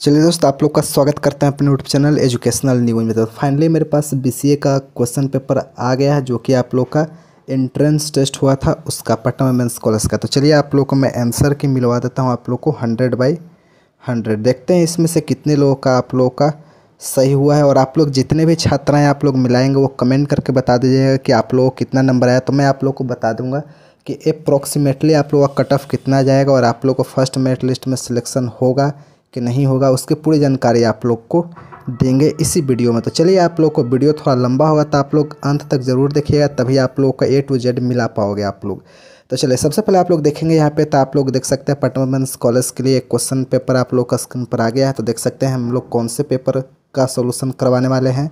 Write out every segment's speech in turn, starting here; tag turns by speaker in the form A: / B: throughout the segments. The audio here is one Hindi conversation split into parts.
A: चलिए दोस्त आप लोग का स्वागत करते हैं अपने यूट्यूब चैनल एजुकेशनल न्यूज में तो फाइनली मेरे पास बीसीए का क्वेश्चन पेपर आ गया है जो कि आप लोग का एंट्रेंस टेस्ट हुआ था उसका पटना वेमेंस कॉलेज का तो चलिए आप लोग को मैं आंसर की मिलवा देता हूँ आप लोग को हंड्रेड बाई हंड्रेड देखते हैं इसमें से कितने लोगों का आप लोगों का सही हुआ है और आप लोग जितने भी छात्राएँ आप लोग मिलाएंगे वो कमेंट करके बता दीजिएगा कि आप लोगों को कितना नंबर आया तो मैं आप लोग को बता दूंगा कि अप्रोक्सीमेटली आप लोग का कट ऑफ कितना जाएगा और आप लोग को फर्स्ट मेरिट लिस्ट में सिलेक्शन होगा कि नहीं होगा उसकी पूरी जानकारी आप लोग को देंगे इसी वीडियो में तो चलिए आप लोग को वीडियो थोड़ा लंबा होगा तो आप लोग अंत तक ज़रूर देखिएगा तभी आप लोग का ए टू जेड मिला पाओगे आप लोग तो चलिए सबसे पहले आप लोग देखेंगे यहाँ पे तो आप लोग देख सकते हैं पटमेंस कॉलेज के लिए एक क्वेश्चन पेपर आप लोग का स्क्रीन पर आ गया है तो देख सकते हैं हम लोग कौन से पेपर का सोल्यूशन करवाने वाले हैं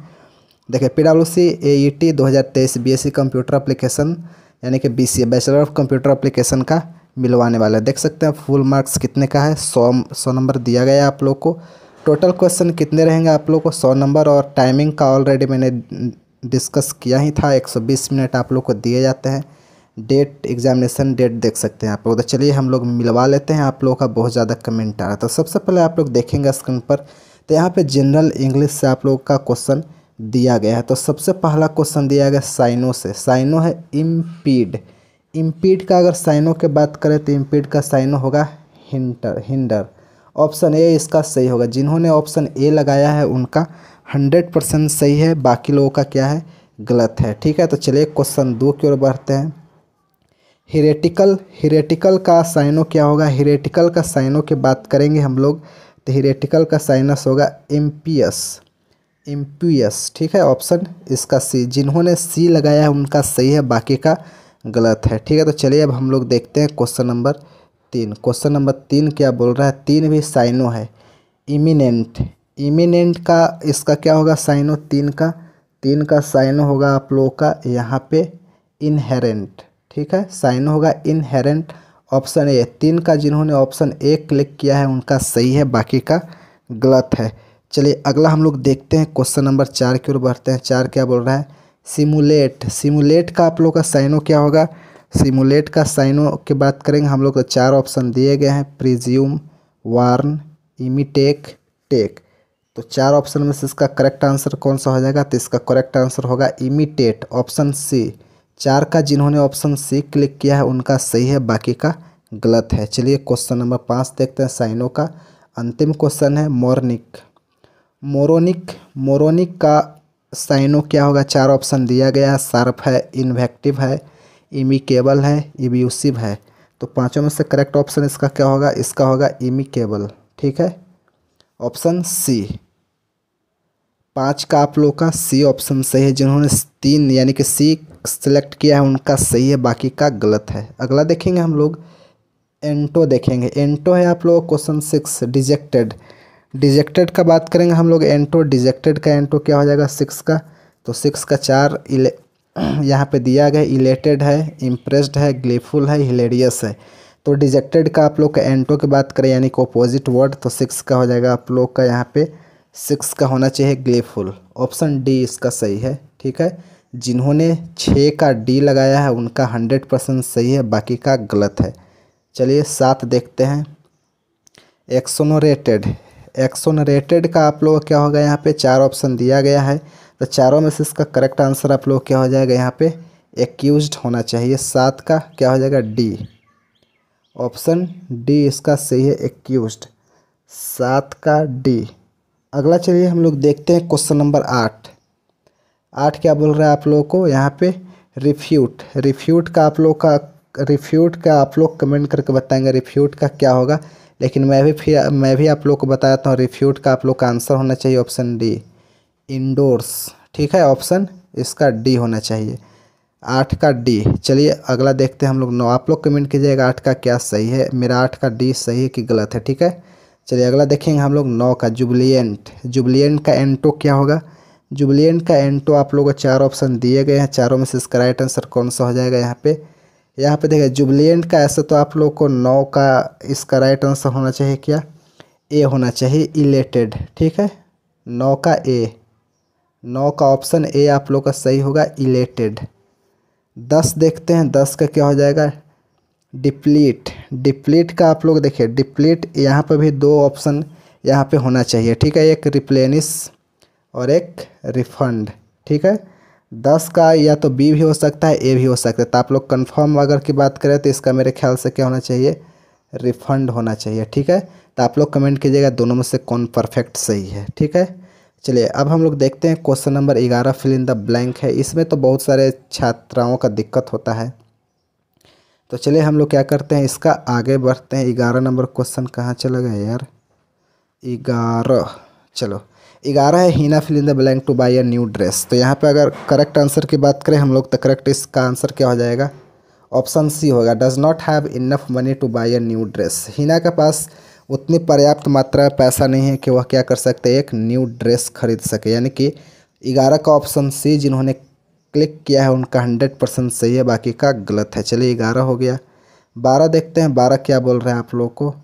A: देखिए P W C A E T दो हज़ार तेईस B S C computer application यानी कि B C bachelor of computer application का मिलवाने वाला है देख सकते हैं फुल मार्क्स कितने का है सौ सौ नंबर दिया गया है आप लोग को टोटल क्वेश्चन कितने रहेंगे आप लोग को सौ नंबर और टाइमिंग का ऑलरेडी मैंने डिस्कस किया ही था एक सौ बीस मिनट आप लोग को दिए जाते हैं डेट एग्जामिनेशन डेट देख सकते हैं आप लोग तो चलिए हम लोग मिलवा लेते हैं आप लोगों का बहुत ज़्यादा कमेंट आ रहा था सबसे पहले आप लोग देखेंगे स्क्रीन पर तो यहाँ पर जनरल इंग्लिश से आप लोग का क्वेश्चन दिया गया है तो सबसे पहला क्वेश्चन दिया गया साइनो से साइनो है इम्पीड इम्पीड का अगर साइनों की बात करें तो इम्पीड का साइनो होगा हिंटर हिंडर ऑप्शन ए इसका सही होगा जिन्होंने ऑप्शन ए लगाया है उनका हंड्रेड परसेंट सही है बाकी लोगों का क्या है गलत है ठीक है तो चलिए क्वेश्चन दो की ओर बढ़ते हैं हिरेटिकल हिरेटिकल का साइनो क्या होगा हिरेटिकल का साइनो की बात करेंगे हम लोग तो हिरेटिकल का साइनस होगा एम्पियस एम्पियस ठीक है ऑप्शन इसका सी जिन्होंने सी लगाया है उनका सही है बाकी का गलत है ठीक है तो चलिए अब हम लोग देखते हैं क्वेश्चन नंबर तीन क्वेश्चन नंबर तीन क्या बोल रहा है तीन भी साइनो है इमिनेंट इमिनेंट का इसका क्या होगा साइनो तीन का तीन का साइनो होगा आप लोगों का यहाँ पे इनहेरेंट ठीक है साइनो होगा इनहेरेंट ऑप्शन ए तीन का जिन्होंने ऑप्शन ए क्लिक किया है उनका सही है बाकी का गलत है चलिए अगला हम लोग देखते हैं क्वेश्चन नंबर चार की ओर बढ़ते हैं चार क्या बोल रहा है सिमुलेट सिमुलेट का आप लोग का साइनो क्या होगा सिमुलेट का साइनो की बात करेंगे हम लोग को तो चार ऑप्शन दिए गए हैं प्रिज्यूम वार्न इमिटेक टेक तो चार ऑप्शन में से इसका करेक्ट आंसर कौन सा हो जाएगा तो इसका करेक्ट आंसर होगा इमिटेट ऑप्शन सी चार का जिन्होंने ऑप्शन सी क्लिक किया है उनका सही है बाकी का गलत है चलिए क्वेश्चन नंबर पाँच देखते हैं साइनों का अंतिम क्वेश्चन है मोरनिक मोरोनिक मोरोनिक का साइनो क्या होगा चार ऑप्शन दिया गया है सार्फ है इन्वेक्टिव है इमिकेबल है इब्यूसिव है तो पांचों में से करेक्ट ऑप्शन इसका क्या होगा इसका होगा इमिकेबल ठीक है ऑप्शन सी पाँच का आप लोग का सी ऑप्शन सही है जिन्होंने तीन यानी कि सी सेलेक्ट किया है उनका सही है बाकी का गलत है अगला देखेंगे हम लोग एंटो देखेंगे एंटो है आप लोग क्वेश्चन सिक्स डिजेक्टेड डिजेक्टेड का बात करेंगे हम लोग एंटो डिजेक्टेड का एंटो क्या हो जाएगा सिक्स का तो सिक्स का चार इले यहाँ पे दिया गया इलेटेड है इम्प्रेस्ड है ग्लेफुल है हिलेरियस है तो डिजेक्टेड का आप लोग का एंटो की बात करें यानी कि अपोजिट वर्ड तो सिक्स का हो जाएगा आप लोग का यहाँ पे सिक्स का होना चाहिए ग्लेफुल ऑप्शन डी इसका सही है ठीक है जिन्होंने छः का डी लगाया है उनका हंड्रेड परसेंट सही है बाकी का गलत है चलिए सात देखते हैं एक्सोनोरेटेड एक्सोनरेटेड का आप लोगों क्या होगा यहाँ पे चार ऑप्शन दिया गया है तो चारों में से इसका करेक्ट आंसर आप लोग क्या हो जाएगा यहाँ पे एक्यूज होना चाहिए सात का क्या हो जाएगा डी ऑप्शन डी इसका सही है एक्यूज सात का डी अगला चलिए हम लोग देखते हैं क्वेश्चन नंबर आठ आठ क्या बोल रहा है आप लोगों को यहाँ पे रिफ्यूट रिफ्यूट का आप लोग का रिफ्यूट का आप लोग कमेंट करके बताएंगे रिफ्यूट का क्या होगा लेकिन मैं भी फिर मैं भी आप लोग को बताता हूँ रिफ्यूट का आप लोग का आंसर होना चाहिए ऑप्शन डी इंडोर्स ठीक है ऑप्शन इसका डी होना चाहिए आठ का डी चलिए अगला देखते हैं हम लोग नौ आप लोग कमेंट कीजिएगा आठ का क्या सही है मेरा आठ का डी सही है कि गलत है ठीक है चलिए अगला देखेंगे हम लोग नौ का जुबलियंट जुबलियंट का एंटो क्या होगा जुबलियंट का एंटो आप लोगों को चार ऑप्शन दिए गए हैं चारों में से इसका राइट आंसर कौन सा हो जाएगा यहाँ पे यहाँ पे देखिए जुबलियंट का ऐसे तो आप लोग को नौ का इसका राइट आंसर होना चाहिए क्या ए होना चाहिए इलेटेड ठीक है नौ का ए नौ का ऑप्शन ए आप लोग का सही होगा इलेटेड दस देखते हैं दस का क्या हो जाएगा डिप्लीट डिप्लीट का आप लोग देखिए डिप्लीट यहाँ पर भी दो ऑप्शन यहाँ पे होना चाहिए ठीक है एक रिप्लेनिस और एक रिफंड ठीक है दस का या तो बी भी हो सकता है ए भी हो सकता है तो आप लोग कन्फर्म अगर की बात करें तो इसका मेरे ख्याल से क्या होना चाहिए रिफंड होना चाहिए ठीक है तो आप लोग कमेंट कीजिएगा दोनों में से कौन परफेक्ट सही है ठीक है चलिए अब हम लोग देखते हैं क्वेश्चन नंबर ग्यारह फिल इन द ब्लैंक है इसमें तो बहुत सारे छात्राओं का दिक्कत होता है तो चलिए हम लोग क्या करते हैं इसका आगे बढ़ते हैं ग्यारह नंबर क्वेश्चन कहाँ चला गया यार ग्यारह चलो ग्यारह है Heena fill in the blank to buy a new dress तो यहाँ पे अगर करेक्ट आंसर की बात करें हम लोग तो करेक्ट इसका आंसर क्या हो जाएगा ऑप्शन सी होगा does not have enough money to buy a new dress Heena के पास उतनी पर्याप्त मात्रा में पैसा नहीं है कि वह क्या कर सकते एक न्यू ड्रेस खरीद सके यानी कि ग्यारह का ऑप्शन सी जिन्होंने क्लिक किया है उनका हंड्रेड परसेंट सही है बाकी का गलत है चलिए ग्यारह हो गया बारह देखते हैं बारह क्या बोल रहे हैं आप लोगों को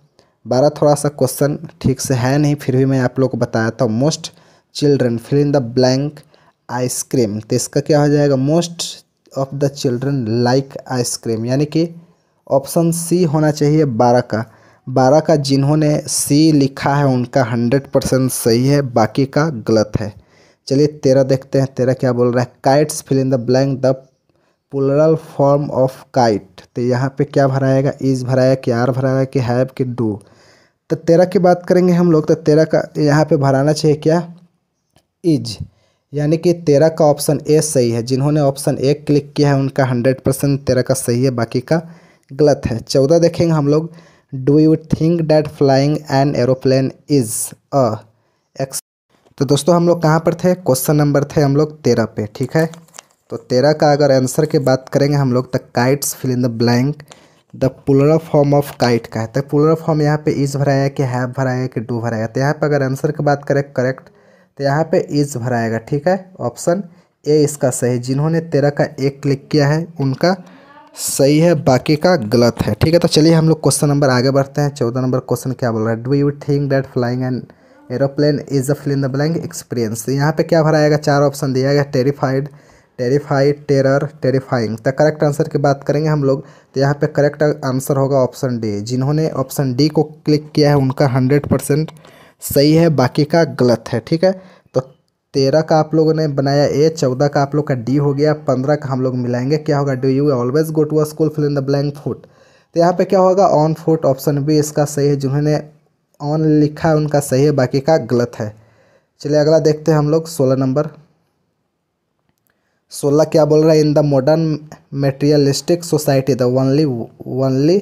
A: बारह थोड़ा सा क्वेश्चन ठीक से है नहीं फिर भी मैं आप लोग को बताया था most children fill in the blank ice cream तो इसका क्या हो जाएगा most of the children like ice cream यानी कि ऑप्शन सी होना चाहिए बारह का बारह का जिन्होंने सी लिखा है उनका हंड्रेड परसेंट सही है बाकी का गलत है चलिए तेरह देखते हैं तेरह क्या बोल रहा है kites fill in the blank the plural form of kite तो यहाँ पे क्या भराएगा इज भराया कि आर भराया कि हैव कि डू तो तेरह की बात करेंगे हम लोग तो तेरह का यहाँ पे भराना चाहिए क्या इज यानी कि तेरह का ऑप्शन ए सही है जिन्होंने ऑप्शन ए क्लिक किया है उनका हंड्रेड परसेंट तेरह का सही है बाकी का गलत है चौदह देखेंगे हम लोग do you think that flying an aeroplane is अक्स तो दोस्तों हम लोग कहाँ पर थे क्वेश्चन नंबर थे हम लोग तेरह पे ठीक है तो तेरह का अगर आंसर की बात करेंगे हम लोग the kites fill in the blank the plural form of kite का है तो पुलर फॉर्म यहाँ पे इज भराया कि हैव भराया कि डू भराया तो यहाँ पे अगर आंसर की बात करें करेक्ट तो यहाँ पे इज भराएगा ठीक है ऑप्शन ए इसका सही जिन्होंने तेरह का एक क्लिक किया है उनका सही है बाकी का गलत है ठीक है तो चलिए हम लोग क्वेश्चन नंबर आगे बढ़ते हैं चौदह नंबर क्वेश्चन क्या बोल रहा है do you think that flying and aeroplane is a fill in the blank experience यहाँ पे क्या भराएगा चार ऑप्शन दिया गया टेरिफाइड टेरिफाई टेरर टेरिफाइंग तो करेक्ट आंसर की बात करेंगे हम लोग तो यहाँ पे करेक्ट आंसर होगा ऑप्शन डी जिन्होंने ऑप्शन डी को क्लिक किया है उनका हंड्रेड परसेंट सही है बाकी का गलत है ठीक है तो तेरह का आप लोगों ने बनाया ए चौदह का आप लोग का डी हो गया पंद्रह का हम लोग मिलाएंगे क्या होगा do you always go to a school fill in the blank foot तो यहाँ पर क्या होगा ऑन फुट ऑप्शन बी इसका सही है जिन्होंने ऑन लिखा है उनका सही है बाकी का गलत है चलिए अगला देखते हैं हम लोग सोलह नंबर सोलह क्या बोल रहा है in the modern materialistic society the only only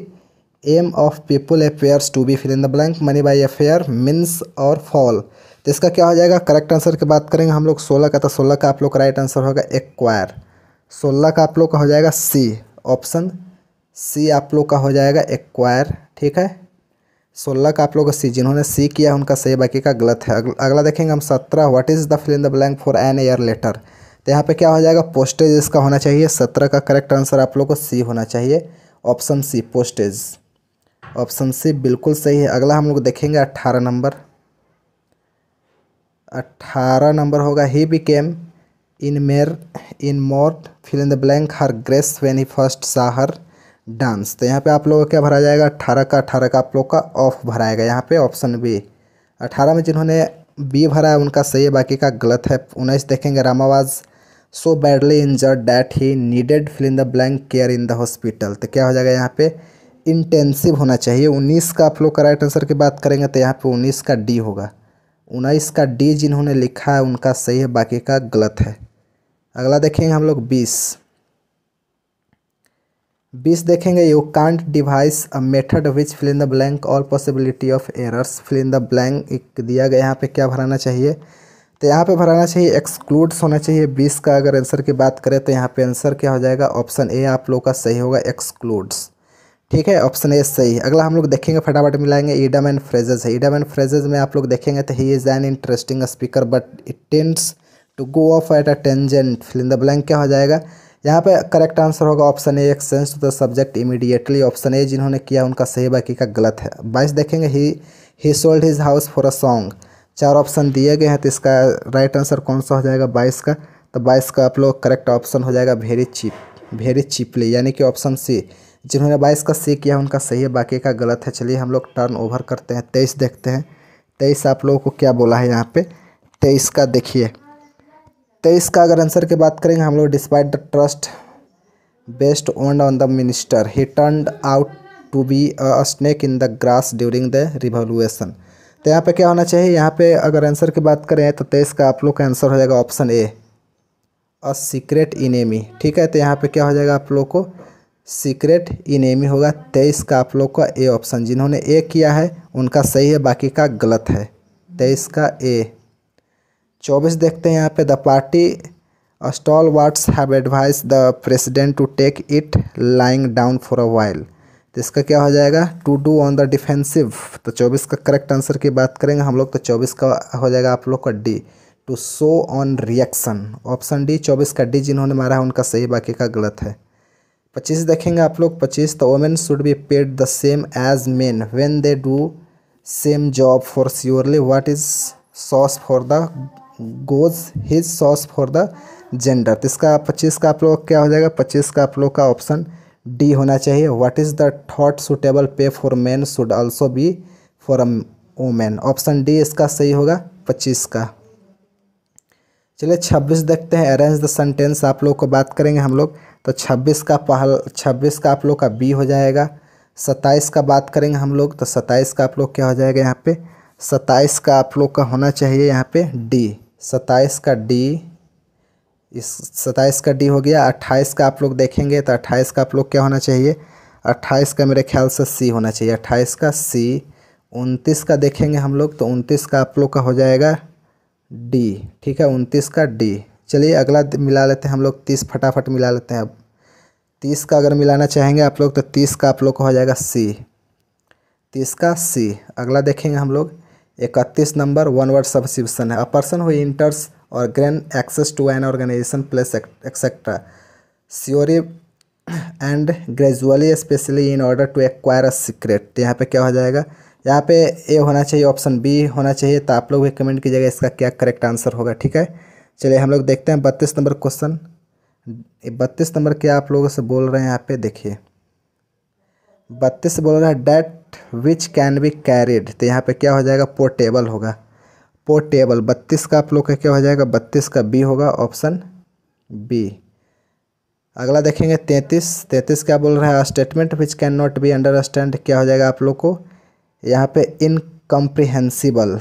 A: aim of people appears to be fill in the blank money by a fair means और फॉल तो इसका क्या हो जाएगा करेक्ट आंसर की बात करेंगे हम लोग सोलह का तो सोलह का आप लोग का राइट आंसर होगा एक्वायर सोलह का आप लोग का हो जाएगा सी ऑप्शन सी आप लोग का हो जाएगा एक्वायर ठीक है सोलह का आप लोग का सी जिन्होंने सी किया उनका सही बाकी का गलत है अगला देखेंगे हम सत्रह what is the fill in the blank for an ear letter तो यहाँ पे क्या हो जाएगा पोस्टेज इसका होना चाहिए सत्रह का करेक्ट आंसर आप लोग को सी होना चाहिए option C postage option C बिल्कुल सही है अगला हम लोग देखेंगे अट्ठारह नंबर अट्ठारह नंबर होगा ही became in mare in mort fill in the blank her grace when he first saw her dance तो यहाँ पे आप लोगों का क्या भरा जाएगा अट्ठारह का अट्ठारह का आप लोग का ऑफ भराएगा यहाँ पे ऑप्शन बी अट्ठारह में जिन्होंने बी भरा है उनका सही है बाकी का गलत है उन्नीस देखेंगे Rama was so badly injured that he needed fill in the blank care in the hospital तो क्या हो जाएगा यहाँ पे इंटेंसिव होना चाहिए उन्नीस का आप लोग का राइट आंसर की बात करेंगे तो यहाँ पे उन्नीस का डी होगा उन्नीस का डी जिन्होंने लिखा है उनका सही है बाकी का गलत है अगला देखेंगे हम लोग बीस बीस देखेंगे you can't devise a method which fill in the blank all possibility of errors fill in the blank दिया गया यहाँ पे क्या भराना चाहिए तो यहाँ पे भराना चाहिए एक्सक्लूड्स होना चाहिए बीस का अगर आंसर की बात करें तो यहाँ पे आंसर क्या हो जाएगा ऑप्शन ए आप लोग का सही होगा एक्सक्लूड्स ठीक है ऑप्शन ए सही अगला हम लोग देखेंगे फटाफट मिलाएंगे ईडम एंड फ्रेजेज है ईडम एंड फ्रेजेज में आप लोग देखेंगे तो he is an interesting speaker but it tends to go off at a tangent fill in the blank क्या हो जाएगा यहाँ पे करेक्ट आंसर होगा ऑप्शन ए एक sense to the subject immediately option A जिन्होंने किया उनका सही बाकी का गलत है बाइस देखेंगे he he sold his house for a song चार ऑप्शन दिए गए हैं तो इसका राइट आंसर कौन सा हो जाएगा बाईस का तो बाईस का आप लोग करेक्ट ऑप्शन हो जाएगा वेरी चीप वेरी चीपली यानी कि ऑप्शन सी जिन्होंने बाईस का सी किया उनका सही है बाकी का गलत है चलिए हम लोग टर्न ओवर करते हैं तेईस देखते हैं तेईस आप लोगों को क्या बोला है यहाँ पे तेईस का देखिए तेईस का अगर आंसर की बात करेंगे हम लोग despite the trust bestowed on the minister he turn out to be a snake in the grass during the revolution तो यहाँ पे क्या होना चाहिए यहाँ पे अगर आंसर की बात करें तो तेईस का आप लोग का आंसर हो जाएगा option A a secret enemy ठीक है तो यहाँ पे क्या हो जाएगा आप लोग को सीक्रेट इनेमी होगा तेईस का आप लोग का ए ऑप्शन जिन्होंने ए किया है उनका सही है बाकी का गलत है तेईस का ए चौबीस देखते हैं यहाँ पे the party stalwarts have advise the president to take it lying down for a wild तो इसका क्या हो जाएगा to do on the defensive तो चौबीस का करेक्ट आंसर की बात करेंगे हम लोग तो चौबीस का हो जाएगा आप लोग का D to so on reaction option D चौबीस का डी जिन्होंने मारा है उनका सही बाकी का गलत है पच्चीस देखेंगे आप लोग पच्चीस तो women should be paid the same as men when they do same job for surely what is sauce for the goose is sauce for the gander तो इसका पच्चीस का आप लोग क्या हो जाएगा पच्चीस का आप लोग का ऑप्शन डी होना चाहिए what is the thought suitable pay for man should also be for a women option D इसका सही होगा पच्चीस का चलिए छब्बीस देखते हैं अरेंज द सेंटेंस आप लोग को बात करेंगे हम लोग तो छब्बीस का पहल छब्बीस का आप लोग का बी हो जाएगा सत्ताईस का बात करेंगे हम लोग तो सत्ताईस का आप लोग क्या हो जाएगा यहाँ पे सत्ताईस का आप लोग का होना चाहिए यहाँ पे डी सत्ताईस का डी इस सत्ताईस का डी हो गया अट्ठाईस का आप लोग देखेंगे तो अट्ठाईस का आप लोग क्या होना चाहिए अट्ठाईस का मेरे ख्याल से सी होना चाहिए अट्ठाईस का सी उनतीस का देखेंगे हम लोग तो उनतीस का आप लोग का हो जाएगा डी ठीक है उनतीस का डी चलिए अगला मिला लेते हैं हम लोग तीस फटाफट मिला लेते हैं अब तीस का अगर मिलाना चाहेंगे आप लोग तो तीस का आप लोग का हो जाएगा सी तीस का सी अगला देखेंगे हम लोग इकतीस नंबर वन वर्ड सबसिविशन है अ पर्सन हुई इंटर्स और grand access to an organization plus etcetera सियोरी and gradually specially in order to acquire a secret तो यहाँ पे क्या हो जाएगा यहाँ पे ए होना चाहिए ऑप्शन बी होना चाहिए तो आप लोग भी कमेंट कीजिएगा इसका क्या करेक्ट आंसर होगा ठीक है चलिए हम लोग देखते हैं बत्तीस नंबर क्वेश्चन बत्तीस नंबर क्या आप लोगों से बोल रहे हैं यहाँ पे देखिए बत्तीस बोल रहा है that which can be carried तो यहाँ पे क्या हो जाएगा पोर्टेबल होगा पोर्टेबल बत्तीस का आप लोग का क्या हो जाएगा बत्तीस का बी होगा ऑप्शन बी अगला देखेंगे तैंतीस तैंतीस क्या बोल रहा है statement which can not be understand क्या हो जाएगा आप लोग को यहाँ पे इनकम्प्रिहेंसिबल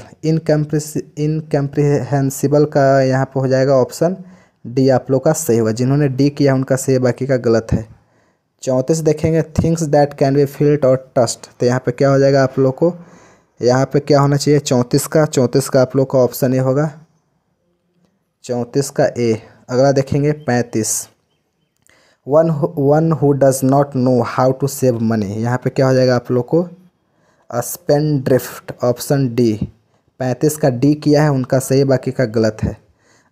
A: इनकम्प्रिहेंसिबल का यहाँ पे हो जाएगा ऑप्शन डी आप लोग का सही होगा जिन्होंने डी किया उनका सही बाकी का गलत है चौंतीस देखेंगे things that can be filled और टस्ट तो यहाँ पे क्या हो जाएगा आप लोग को यहाँ पे क्या होना चाहिए चौंतीस का चौंतीस का आप लोग का ऑप्शन ए होगा चौंतीस का ए अगला देखेंगे पैंतीस one one who does not know how to save money यहाँ पे क्या हो जाएगा आप लोग को स्पेंड ड्रिफ्ट ऑप्शन डी पैंतीस का डी किया है उनका सही बाकी का गलत है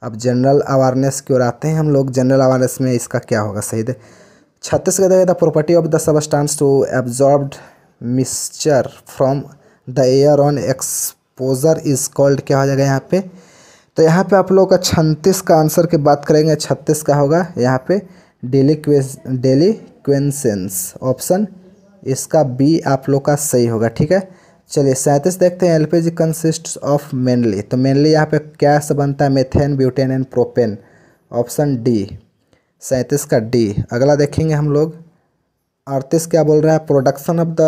A: अब जनरल अवेयरनेस की ओर आते हैं हम लोग जनरल अवेयरनेस में इसका क्या होगा सही दे छत्तीस का देखिए the property of the substance to absorb mixture from the air on exposure is called क्या हो जाएगा यहाँ पे तो यहाँ पे आप लोग का छत्तीस का आंसर की बात करेंगे छत्तीस का होगा यहाँ पे डेली डेली क्वेंसेंस ऑप्शन इसका बी आप लोग का सही होगा ठीक है चलिए सैंतीस देखते हैं एलपीजी कंसिस्ट ऑफ मेनली तो मेनली यहाँ पे क्या से बनता है methane butane and propane option D सैंतीस का डी अगला देखेंगे हम लोग अड़तीस क्या बोल रहे हैं production of the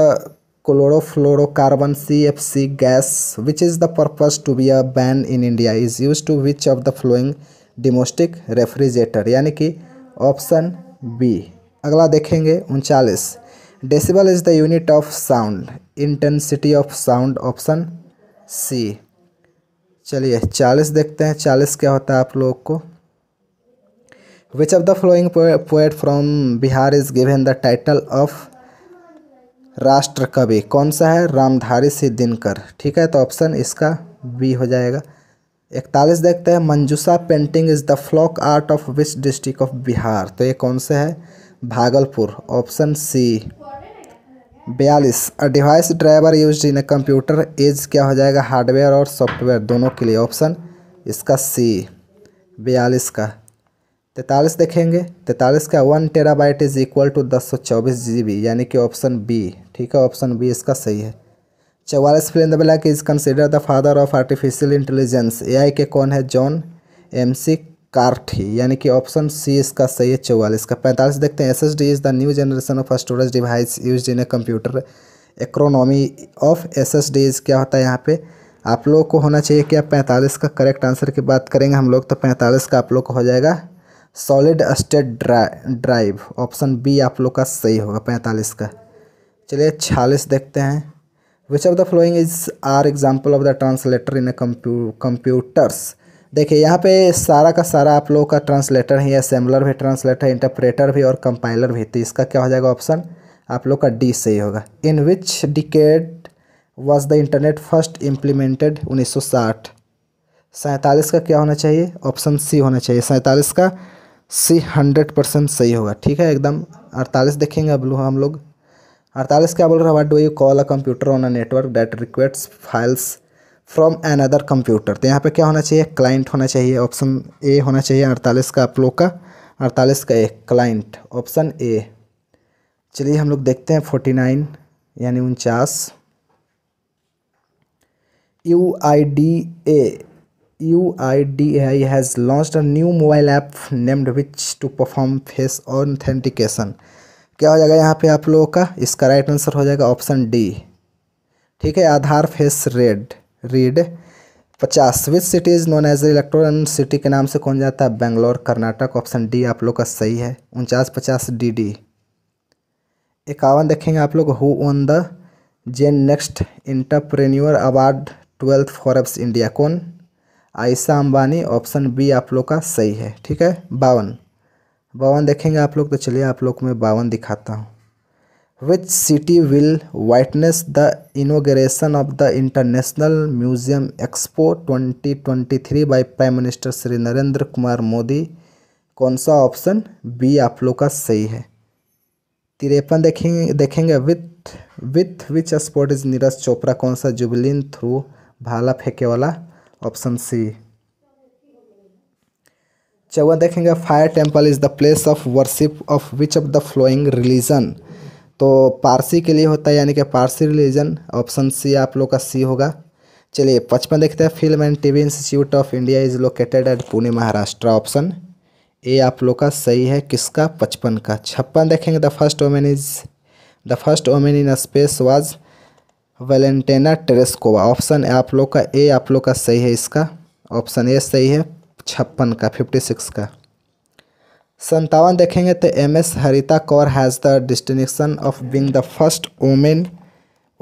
A: chlorofluorocarbon C F C gas which is the purpose to be a ban in India is use to which of the following domestic refrigerator यानी कि ऑप्शन बी अगला देखेंगे उनचालीस decibel is the unit of sound intensity of sound option C चलिए चालीस देखते हैं चालीस क्या होता है आप लोग को which of the following poet from Bihar is given the title of Rashtrakavi कौन सा है रामधारी सिंह दिनकर ठीक है तो ऑप्शन इसका बी हो जाएगा इकतालीस देखते हैं Manjusha painting is the folk art of which district of Bihar तो ये कौन सा है भागलपुर ऑप्शन सी बयालीस a device driver use in a computer as क्या हो जाएगा हार्डवेयर और सॉफ्टवेयर दोनों के लिए ऑप्शन इसका सी बयालीस का तैतालीस देखेंगे तैतालीस का one terabyte is equal to दस सौ चौबीस जी बी यानी कि ऑप्शन बी ठीक है ऑप्शन बी इसका सही है चौवालीस the black is consider the father of artificial intelligence AI के कौन है जॉन एम सी कार्ठी यानी कि ऑप्शन सी इसका सही है चौवालीस का पैंतालीस देखते हैं S S D is the new generation of storage device use in a computer acronym of S S D is क्या होता है यहाँ पे आप लोगों को होना चाहिए कि आप पैंतालीस का करेक्ट आंसर की बात करेंगे हम लोग तो पैंतालीस का आप लोग को हो जाएगा solid state drive option B आप लोग का सही होगा पैंतालीस का चलिए छियालीस देखते हैं which of the following is are example of the translator in computers देखिए यहाँ पे सारा का सारा आप लोगों का ट्रांसलेटर है असेंबलर भी ट्रांसलेटर इंटरप्रेटर भी और कंपाइलर भी तो इसका क्या हो जाएगा ऑप्शन आप लोग का डी सही होगा in which decade was the internet first implemented साठ सैंतालीस का क्या होना चाहिए ऑप्शन सी होना चाहिए सैंतालीस का सी हंड्रेड परसेंट सही होगा ठीक है एकदम अड़तालीस देखेंगे अब लोग हम लोग अड़तालीस क्या बोल रहा है what do you call a computer on a network that request files from another computer तो यहाँ पे क्या होना चाहिए क्लाइंट होना चाहिए ऑप्शन ए होना चाहिए अड़तालीस का आप लोग का अड़तालीस का ए क्लाइंट ऑप्शन ए चलिए हम लोग देखते हैं फोर्टी नाइन यानी उनचास U I D A UIDAI has launched a new mobile app named which to perform face authentication क्या हो जाएगा यहाँ पे आप लोगों का इसका राइट आंसर हो जाएगा ऑप्शन डी ठीक है आधार फेस रेड रीड पचास which city is known as electron city के नाम से कौन जाता है बेंगलोर कर्नाटक ऑप्शन डी आप लोग का सही है उनचास पचास डी डी इक्यावन देखेंगे आप लोग who own the gen next entrepreneur award twelfth Forbes India कौन आयशा अम्बानी ऑप्शन बी आप लोग का सही है ठीक है बावन बावन देखेंगे आप लोग तो चलिए आप लोग को मैं बावन दिखाता हूँ which city will witness the inauguration of the international museum expo 2023 by prime minister Shri Narendra Kumar Modi कौन सा ऑप्शन बी आप लोग का सही है तिरपन देखेंगे देखेंगे with with which sport is Neeraj Chopra कौन सा जुबलिन थ्रू भाला फेंके वाला ऑप्शन सी चौवा देखेंगे fire temple is the place of worship of which of the following religion तो पारसी के लिए होता है यानी कि पारसी रिलीजन ऑप्शन सी आप लोग का सी होगा चलिए पचपन देखते हैं film and TV institute of India is located at Pune Maharashtra option A आप लोग का सही है किसका पचपन का छप्पन देखेंगे the first women is the first women in space was Valentina Tereshkova option आप लोग का ए आप लोग का सही है इसका ऑप्शन ए सही है छप्पन का फिफ्टी सिक्स का संतावन देखेंगे तो M S Harita Kaur has the distinction of being the first women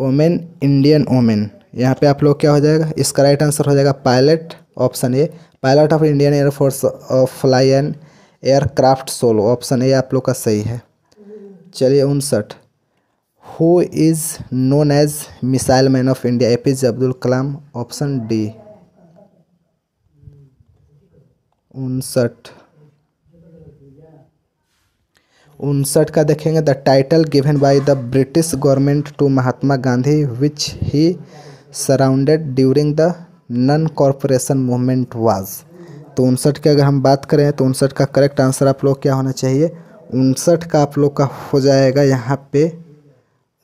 A: women Indian women यहाँ पे आप लोग क्या हो जाएगा इसका राइट आंसर हो जाएगा pilot option A pilot of Indian air force of fly and aircraft solo option A आप लोग का सही है चलिए उनसठ who is known as missile man of India A P J Abdul Kalam option D उनसठ उनसठ का देखेंगे the title given by the British government to Mahatma Gandhi which he surrendered during the non cooperation movement was तो उनसठ की अगर हम बात करें तो उनसठ का करेक्ट आंसर आप लोग क्या होना चाहिए उनसठ का आप लोग का हो जाएगा यहाँ पे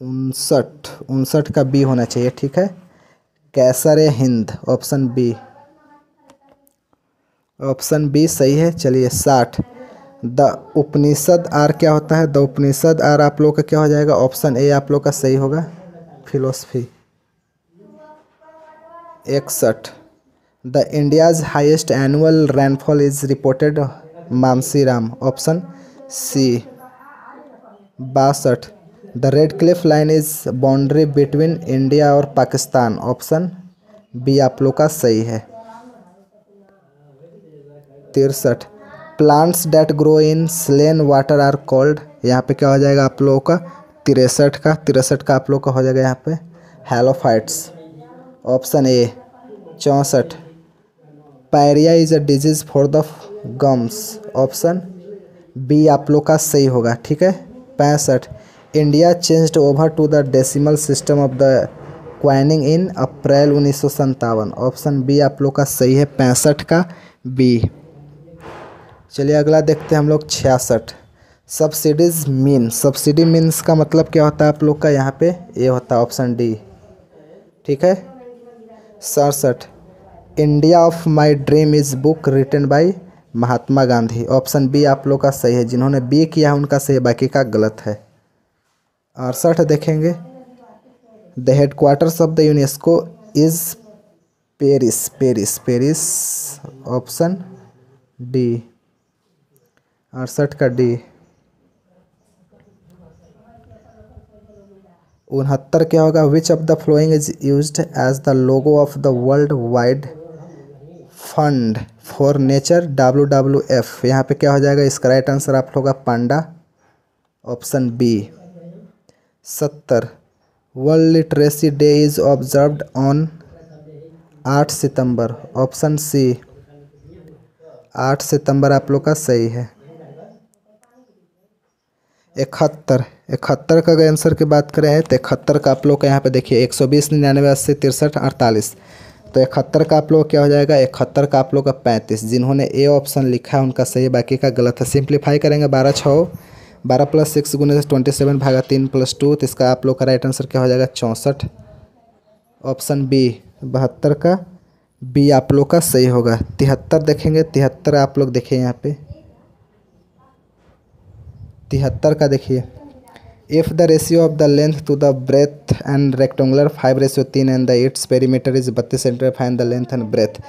A: उनसठ उनसठ का बी होना चाहिए ठीक है Kaiser i Hind option B option B सही है चलिए साठ द उपनिषद आर क्या होता है द उपनिषद आर आप लोग का क्या हो जाएगा ऑप्शन ए आप लोग का सही होगा फिलोसफी इकसठ the India's highest annual rainfall is reported Mawsynram option C बासठ the Radcliffe line is boundary between India और पाकिस्तान ऑप्शन बी आप लोग का सही है तिरसठ plants that grow in saline water are called यहाँ पे क्या हो जाएगा आप लोगों का तिरसठ का तिरसठ का आप लोग का हो जाएगा यहाँ पे हेलोफाइट्स ऑप्शन ए चौंसठ pyorrhoea is a disease for the gums option B आप लोग का सही होगा ठीक है पैंसठ India changed over to the decimal system of the coining in April उन्नीस ऑप्शन बी आप लोग का सही है पैंसठ का बी चलिए अगला देखते हैं हम लोग छियासठ सब्सिडीज मीन सब्सिडी मीन्स का मतलब क्या होता है आप लोग का यहाँ पे ए होता है ऑप्शन डी ठीक है सड़सठ India of my dream is book written by Mahatma Gandhi option B आप लोग का सही है जिन्होंने बी किया उनका सही बाकी का गलत है अड़सठ देखेंगे the headquarters of the UNESCO is Paris Paris Paris option D अड़सठ का डी उनहत्तर क्या होगा which of the following is use as the logo of the world wide fund for nature W W F यहाँ पे क्या हो जाएगा इसका राइट आंसर आप लोग पांडा ऑप्शन बी सत्तर world literacy day is observe on आठ सितंबर ऑप्शन सी आठ सितंबर आप लोग का सही है इकहत्तर इकहत्तर का अगर आंसर की बात करें तो इकहत्तर का आप लोग का यहाँ पे देखिए एक सौ बीस निन्यानवे अस्सी तिरसठ अड़तालीस तो इकहत्तर का आप लोग क्या हो जाएगा इकहत्तर का आप लोग का पैंतीस जिन्होंने ए ऑप्शन लिखा है उनका सही बाकी का गलत है सिंप्लीफाई करेंगे बारह छः बारह प्लस सिक्स गुने से ट्वेंटी सेवन भागा तीन प्लस टू तो इसका आप लोग का राइट आंसर क्या हो जाएगा चौंसठ ऑप्शन बी बहत्तर का बी आप लोग का सही होगा तिहत्तर देखेंगे तिहत्तर आप लोग देखिए यहाँ पे तिहत्तर का देखिए if the ratio of the length to the breadth and rectangular five ratio तीन and the its perimeter is बत्तीस centre find the length and breadth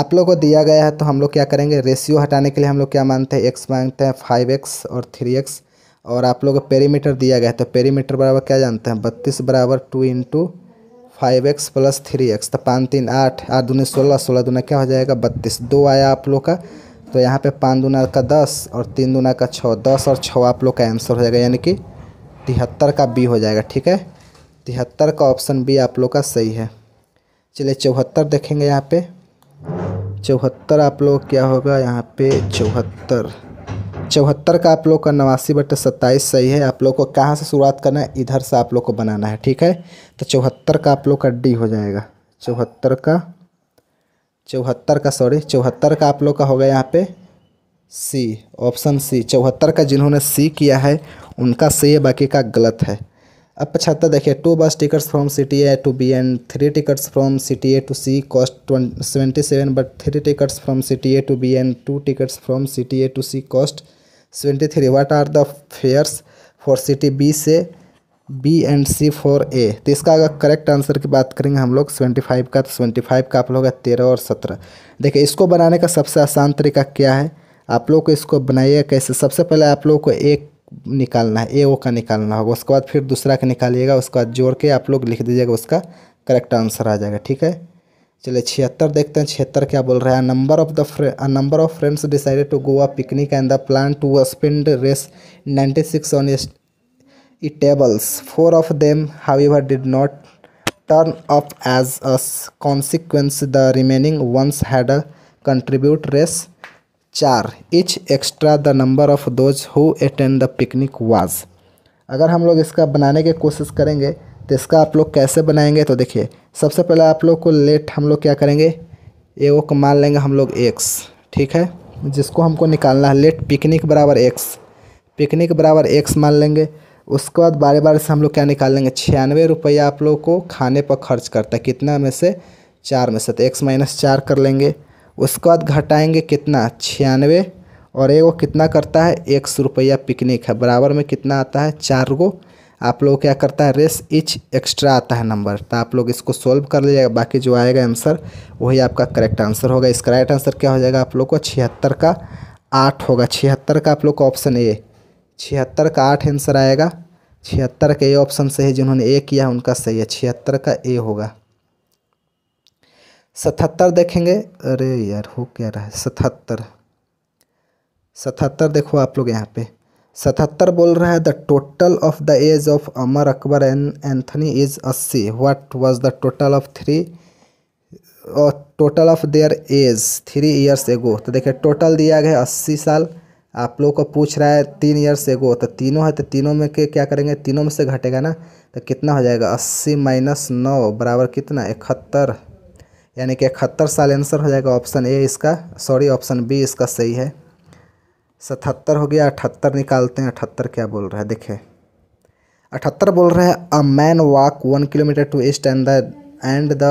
A: आप लोगों को दिया गया है तो हम लोग क्या करेंगे रेशियो हटाने के लिए हम लोग क्या मानते हैं एक्स मांगते हैं फाइव एक्स और थ्री एक्स और आप लोग पेरीमीटर दिया गया है तो पेरीमीटर बराबर क्या जानते हैं बत्तीस बराबर two into five X plus three X तो पाँच तीन आठ आठ दूनी सोलह सोलह दूना क्या हो जाएगा बत्तीस दो आया आप लोग का तो यहाँ पे पाँच दूना का दस और तीन दूना का छः दस और छः आप लोग का आंसर हो जाएगा यानी कि तिहत्तर का बी हो जाएगा ठीक है तिहत्तर का ऑप्शन बी आप लोग का सही है चलिए चौहत्तर देखेंगे यहाँ पर चौहत्तर आप लोग क्या होगा यहाँ पे चौहत्तर चौहत्तर का आप लोग का नवासी बटे सत्ताईस सही है आप लोग को कहाँ से शुरुआत करना है इधर से आप लोग को बनाना है ठीक है तो चौहत्तर का आप लोग का डी हो जाएगा चौहत्तर का चौहत्तर का सॉरी चौहत्तर का आप लोग का होगा यहाँ पे सी ऑप्शन सी चौहत्तर का जिन्होंने सी किया है उनका सही है बाकी का गलत है अब पचहत्तर देखिए two bus tickets from city A to B and three tickets from city A to C cost seventy seven but three tickets from city A to B and two tickets from city A to C cost seventy three what are the fares for city B से B and C for A तो इसका अगर करेक्ट आंसर की बात करेंगे हम लोग सेवेंटी फाइव का तो सेवेंटी फाइव का आप लोग है तेरह और सत्रह देखिए इसको बनाने का सबसे आसान तरीका क्या है आप लोग को इसको बनाइए कैसे सबसे पहले आप लोग को एक निकालना है ए ओ का निकालना होगा उसके बाद फिर दूसरा का निकालिएगा उसके बाद जोड़ के आप लोग लिख दीजिएगा उसका करेक्ट आंसर आ जाएगा ठीक है चलिए छिहत्तर देखते हैं छिहत्तर क्या बोल रहा है number of the number of friends decided to Goa picnic and the plan to spend Rs ninety six on eatables four of them how did not turn up as a consequence the remaining ones had a contribute Rs चार each extra the number of those who attend the picnic was अगर हम लोग इसका बनाने की कोशिश करेंगे तो इसका आप लोग कैसे बनाएंगे तो देखिए सबसे पहले आप लोग को लेट हम लोग क्या करेंगे ए ओ को मान लेंगे हम लोग एक्स ठीक है जिसको हमको निकालना है लेट पिकनिक बराबर एक्स पिकनिक बराबर एक्स मान लेंगे उसके बाद बारे बार से हम लोग क्या निकाल लेंगे छियानवे रुपया आप लोग को खाने पर खर्च करता है कितना में से चार में से तो एक्स माइनस चार कर लेंगे उसके बाद घटाएंगे कितना छियानवे और ए वो कितना करता है एक सौ रुपया पिकनिक है बराबर में कितना आता है चार गो आप लोग क्या करता है रेस इच एक्स्ट्रा आता है नंबर तो आप लोग इसको सॉल्व कर लीजिएगा बाकी जो आएगा आंसर वही आपका करेक्ट आंसर होगा इसका राइट आंसर क्या हो जाएगा आप लोग को छिहत्तर का आठ होगा छिहत्तर का आप लोग का ऑप्शन ए छिहत्तर का आठ आंसर आएगा छिहत्तर का ए ऑप्शन सही जिन्होंने ए किया उनका सही है छिहत्तर का ए होगा सतहत्तर देखेंगे अरे यार हो क्या रहा है सतहत्तर सतहत्तर देखो आप लोग यहाँ पे सतहत्तर बोल रहा है the total of the age of Amar Akbar and Anthony is अस्सी what was the total of three और total of their age three years ago तो देखिए टोटल दिया गया अस्सी साल आप लोग को पूछ रहा है तीन ईयर्स एगो तो तीनों है तो तीनों में के क्या करेंगे तीनों में से घटेगा ना तो कितना हो जाएगा अस्सी माइनस नौ बराबर कितना इकहत्तर यानी कि इकहत्तर साल आंसर हो जाएगा ऑप्शन ए इसका सॉरी ऑप्शन बी इसका सही है सतहत्तर हो गया अठहत्तर निकालते हैं अठहत्तर क्या बोल रहा है देखिए अठहत्तर बोल रहा है a man walk one kilometre to east and the and the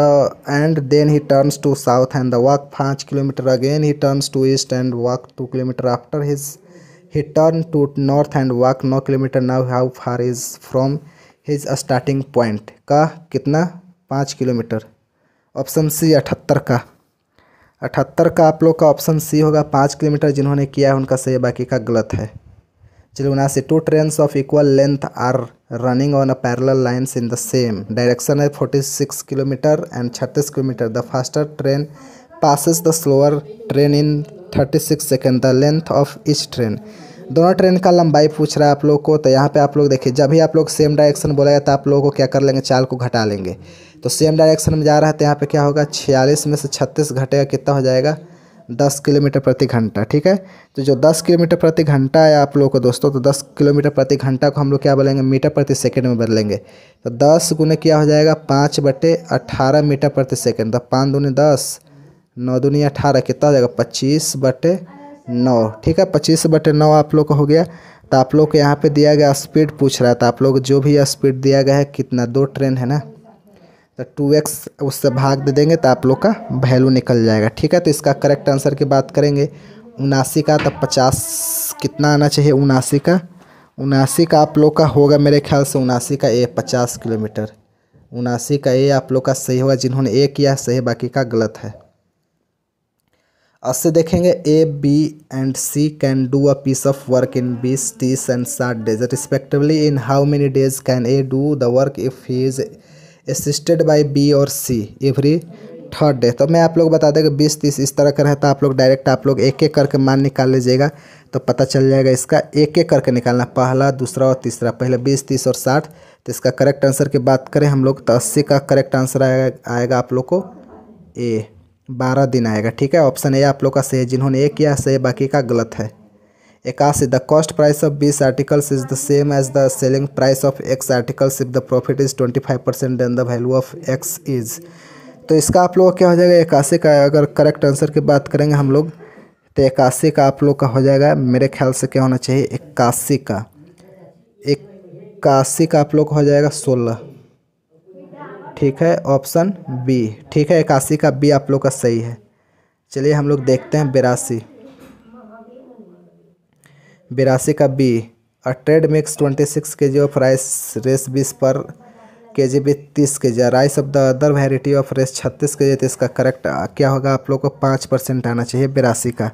A: and then he turns to south and the walk पाँच kilometre again he turns to east and walk two kilometre after his he turn to north and walk नौ kilometre now how far is from his starting point का कितना पाँच किलोमीटर ऑप्शन सी अठहत्तर का अठहत्तर का आप लोग का ऑप्शन सी होगा पाँच किलोमीटर जिन्होंने किया है उनका सही बाकी का गलत है चलो उनासी two train of equal length are running on a parallel lines in the same direction है फोर्टी सिक्स किलोमीटर एंड छत्तीस kilometre the faster train passes the slower train in thirty six second the length of इस ट्रेन दोनों ट्रेन का लंबाई पूछ रहा है आप लोग को तो यहाँ पे आप लोग देखिए जब भी आप लोग सेम डायरेक्शन बोलेगा तो आप लोगों को क्या कर लेंगे चाल को घटा लेंगे तो सेम डायरेक्शन में जा रहा है तो यहाँ पे क्या होगा छियालीस में से छत्तीस घटेगा कितना हो जाएगा दस किलोमीटर प्रति घंटा ठीक है तो जो दस किलोमीटर प्रति घंटा है आप लोगों को दोस्तों तो दस किलोमीटर प्रति घंटा को हम लोग क्या बोलेंगे मीटर प्रति सेकेंड में बदलेंगे तो दस गुने क्या हो जाएगा पाँच बटे अट्ठारह मीटर प्रति सेकेंड तो पाँच दूनी दस नौ दूनी अठारह कितना हो जाएगा पच्चीस बटे नौ ठीक है पच्चीस बटे नौ आप लोग का हो गया तो आप लोग को यहाँ पे दिया गया स्पीड पूछ रहा है तो आप लोग जो भी स्पीड दिया गया है कितना दो ट्रेन है ना तो टू एक्स उससे भाग दे देंगे तो आप लोग का वैल्यू निकल जाएगा ठीक है तो इसका करेक्ट आंसर की बात करेंगे उनासी का तो पचास कितना आना चाहिए उनासी का उनासी का आप लोग का होगा मेरे ख्याल से उनासी का ए पचास किलोमीटर उनासी का ए आप लोग का सही होगा जिन्होंने ए किया सही बाकी का गलत है अस्सी देखेंगे A B and C can do a piece of work in बीस तीस एंड साठ days respectively in how many days can A do the work if he is assisted by B और सी एवरी थर्ड डे तो मैं आप लोग बता दें कि बीस तीस इस तरह का रहता आप लोग डायरेक्ट आप लोग एक एक करके मान निकाल लीजिएगा तो पता चल जाएगा इसका एक एक करके निकालना पहला दूसरा और तीसरा पहले बीस तीस और साठ तो इसका करेक्ट आंसर की बात करें हम लोग तो अस्सी का करेक्ट आंसर आएगा आएगा आप लोग को ए बारह दिन आएगा ठीक है ऑप्शन ए आप लोग का सही है जिन्होंने एक किया सही बाकी का गलत है इक्यासी द कॉस्ट प्राइस ऑफ बीस articles is the same as the selling price of x articles if the profit is twenty five percent an the value of x is तो इसका आप लोग क्या हो जाएगा इक्यासी का अगर करेक्ट आंसर की बात करेंगे हम लोग तो इक्यासी का आप लोग का हो जाएगा मेरे ख्याल से क्या होना चाहिए इक्यासी का इक्यासी का आप लोग का हो जाएगा सोलह ठीक है ऑप्शन बी ठीक है इक्यासी का बी आप लोग का सही है चलिए हम लोग देखते हैं बिरासी बिरासी का B a trade mix twenty six K G of rice race बीस पर के जी बी तीस K G rice of the other variety of Rs छत्तीस के जी तो इसका करेक्ट क्या होगा आप लोग को पाँच परसेंट आना चाहिए बिरासी का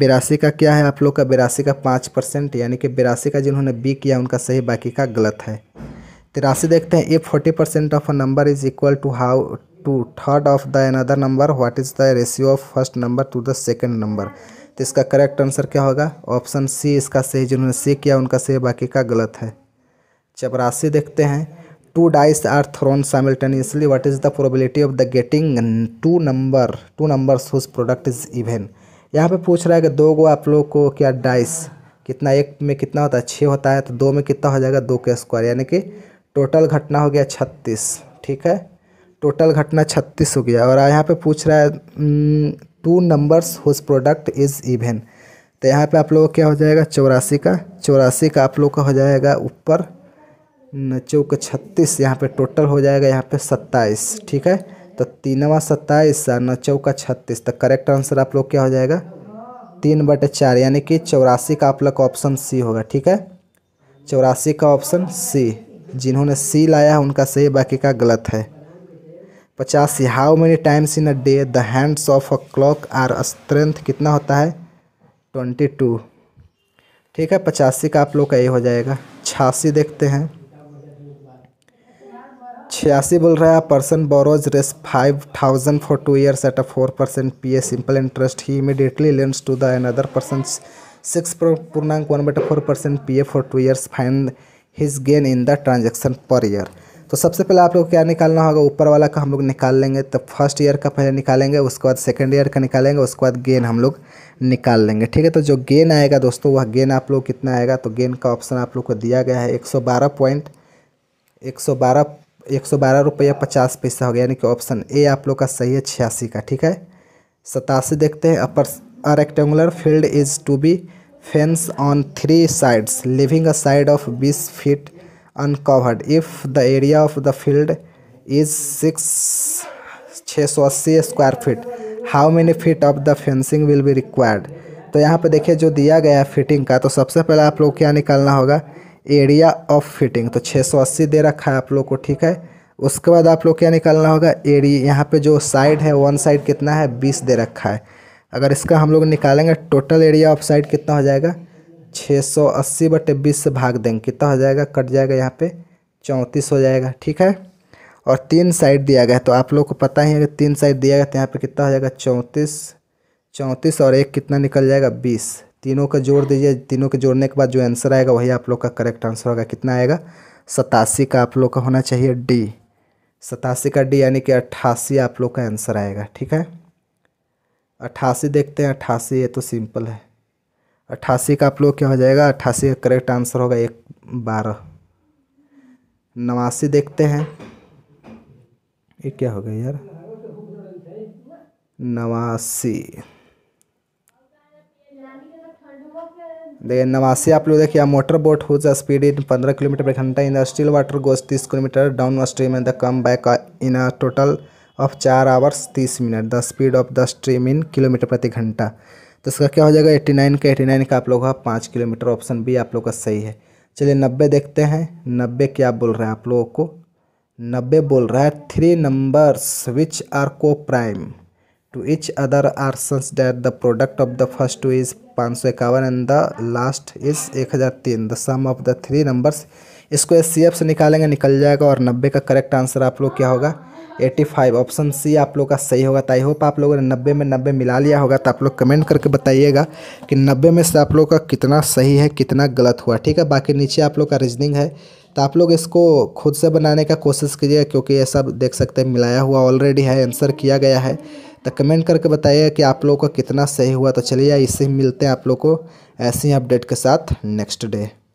A: बिरासी का क्या है आप लोग का बिरासी का पाँच परसेंट यानी कि बिरासी का जिन्होंने बी किया उनका सही बाकी का गलत है तिरासी तो देखते हैं if forty percent of a number is equal to how two third of the another number what is the ratio of first number to the second number तो इसका करेक्ट आंसर क्या होगा ऑप्शन सी इसका सही जिन्होंने सी किया उनका सही बाकी का गलत है चपरासी देखते हैं two dice are thrown simultaneously what is the probability of the getting two number two number whose product is even यहाँ पे पूछ रहा है कि दो गो आप लोग को क्या डाइस कितना एक में कितना होता है छः होता है तो दो में कितना हो जाएगा दो के स्क्वायर यानी कि टोटल घटना हो गया छत्तीस ठीक है टोटल घटना छत्तीस हो गया और यहाँ पे पूछ रहा है two numbers whose product is even तो यहाँ पे आप लोगों का क्या हो जाएगा चौरासी का चौरासी का आप लोग का हो जाएगा ऊपर चौक छत्तीस यहाँ पे टोटल हो जाएगा यहाँ पे सत्ताईस ठीक है तो तीनवा सत्ताईस और न चौका छत्तीस तो करेक्ट आंसर आप लोग क्या हो जाएगा तीन बटे चार यानी कि चौरासी का आप लोग का ऑप्शन सी होगा ठीक है चौरासी का ऑप्शन सी जिन्होंने सी लाया है उनका सही बाकी का गलत है पचासी how many times in a day the hands of a clock are strength कितना होता है ट्वेंटी टू ठीक है पचासी का आप लोग का ये हो जाएगा छियासी देखते हैं छियासी बोल रहा है person borrows Rs five thousand for two years at a four percent P A simple interest he immediately lends to the another person six पूर्णांक वन बटा four percent P A for two years find his gain in the transaction per year तो सबसे पहले आप लोग क्या निकालना होगा ऊपर वाला का हम लोग निकाल लेंगे तो फर्स्ट ईयर का पहले निकालेंगे उसके बाद सेकेंड ईयर का निकालेंगे उसके बाद गेन हम लोग निकाल लेंगे ठीक है तो जो गेन आएगा दोस्तों वह गेन आप लोग कितना आएगा तो गेन का ऑप्शन आप लोग को दिया गया है एक सौ बारह पॉइंट एक सौ बारह एक सौ बारह रुपया पचास पैसा हो गया यानी कि ऑप्शन ए आप लोग का सही है छियासी का ठीक है सतासी देखते हैं upper rectangular field is to be fence on three sides leaving a side of 20 feet uncovered if the area of the field is सौ अस्सी square feet how many feet of the fencing will be required तो यहाँ पे देखिए जो दिया गया है फिटिंग का तो सबसे पहले आप लोग क्या निकालना होगा एरिया ऑफ फिटिंग तो 680 दे रखा है आप लोग को ठीक है उसके बाद आप लोग क्या निकालना होगा एरिया यहाँ पे जो साइड है वन साइड कितना है 20 दे रखा है अगर इसका हम लोग निकालेंगे टोटल एरिया ऑफ साइड कितना हो जाएगा 680 सौ अस्सी बटे बीस से भाग देंगे कितना हो जाएगा कट जाएगा यहाँ पे चौंतीस हो जाएगा ठीक है और तीन साइड दिया गया है तो आप लोग को पता ही है कि तीन साइड दिया गया तो यहाँ पे कितना हो जाएगा चौंतीस चौंतीस और एक कितना निकल जाएगा बीस तीनों का जोड़ दीजिए तीनों के जोड़ने के बाद जो आंसर आएगा वही आप लोग का करेक्ट आंसर होगा कितना आएगा सतासी का आप लोग का होना चाहिए डी सतासी का डी यानी कि अट्ठासी आप लोग का आंसर आएगा ठीक है अट्ठासी देखते हैं अट्ठासी ये तो सिंपल है अट्ठासी का आप लोग क्या हो जाएगा अट्ठासी का करेक्ट आंसर होगा एक बारह नवासी देखते हैं ये क्या हो गया यार नवासी देखिए नवासी आप लोग देखिए मोटर बोट जाए स्पीड इन पंद्रह किलोमीटर पर घंटा in the still water goes तीस kilometre down stream in the come back in a total of चार आवर्स तीस minute the speed of the stream in kilometre प्रति घंटा तो इसका क्या हो जाएगा एट्टी नाइन का एट्टी नाइन का आप लोग का पाँच किलोमीटर ऑप्शन बी आप लोग का सही है चलिए नब्बे देखते हैं नब्बे क्या बोल रहा है आप लोगों को नब्बे बोल रहा है three numbers which are coprime to each other are सन्स that the product of the first two is पाँच सौ इक्यावन एंड द लास्ट इज़ एक हज़ार तीन the sum of the three numbers इसको एस सी एफ से निकालेंगे निकल जाएगा और नब्बे का करेक्ट आंसर आप लोग क्या होगा एट्टी फाइव ऑप्शन सी आप लोग का सही होगा तो आई होप आप लोगों ने नब्बे में नब्बे मिला लिया होगा तो आप लोग कमेंट करके बताइएगा कि नब्बे में से आप लोग का कितना सही है कितना गलत हुआ ठीक है बाकी नीचे आप लोग का रीजनिंग है तो आप लोग इसको खुद से बनाने का कोशिश कीजिए क्योंकि ये सब देख सकते हैं मिलाया हुआ ऑलरेडी है आंसर किया गया है तो कमेंट करके बताइए कि आप लोगों का कितना सही हुआ तो चलिए इससे मिलते हैं आप लोग को ऐसे ही अपडेट के साथ नेक्स्ट डे